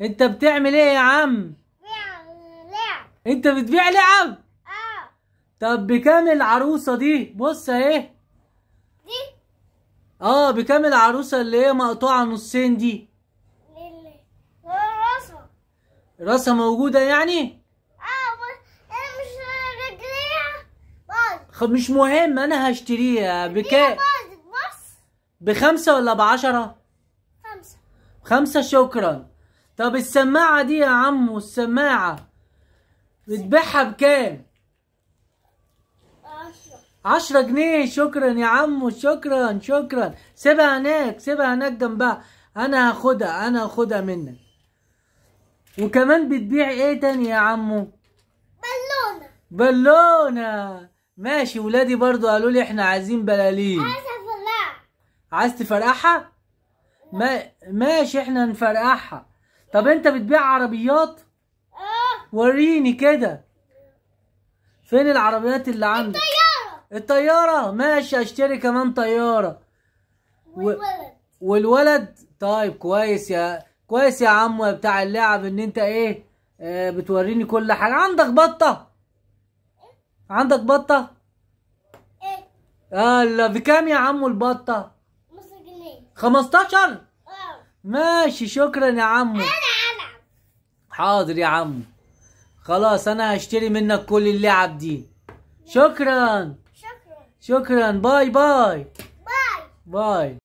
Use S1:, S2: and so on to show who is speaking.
S1: انت بتعمل ايه يا عم لعب انت بتبيع لعب اه طب بكام العروسه دي بص اهي دي اه بكام العروسه اللي هي مقطوعه نصين دي راسها راسها موجوده يعني اه انا مش رجليها باظت مش مهم انا هشتريها بكام بخمسه ولا بعشره خمسه خمسه شكرا طب السماعة دي يا عمو السماعة بتبيعها بكام؟ عشرة عشرة جنيه شكرا يا عمو شكرا شكرا سيبها هناك سيبها هناك جنبها أنا هاخدها أنا هاخدها منك وكمان بتبيع إيه تاني يا عمو؟ بالونة بالونة ماشي ولادي برضو قالوا لي احنا عايزين بلالين عايز افرقعها عايز تفرقعها؟ ما... ماشي احنا نفرقعها طب انت بتبيع عربيات اه وريني كده فين العربيات اللي عندك الطياره الطياره ماشي اشتري كمان طياره والولد والولد طيب كويس يا كويس يا عمو يا بتاع اللعب ان انت ايه آه بتوريني كل حاجه عندك بطه عندك بطه ايه اه بكام يا عمو البطه 15 جنيه 15 ماشي شكرا يا عمو انا العب حاضر يا عمو خلاص انا هشتري منك كل اللعب دي شكرا شكرا شكرا باي باي باي باي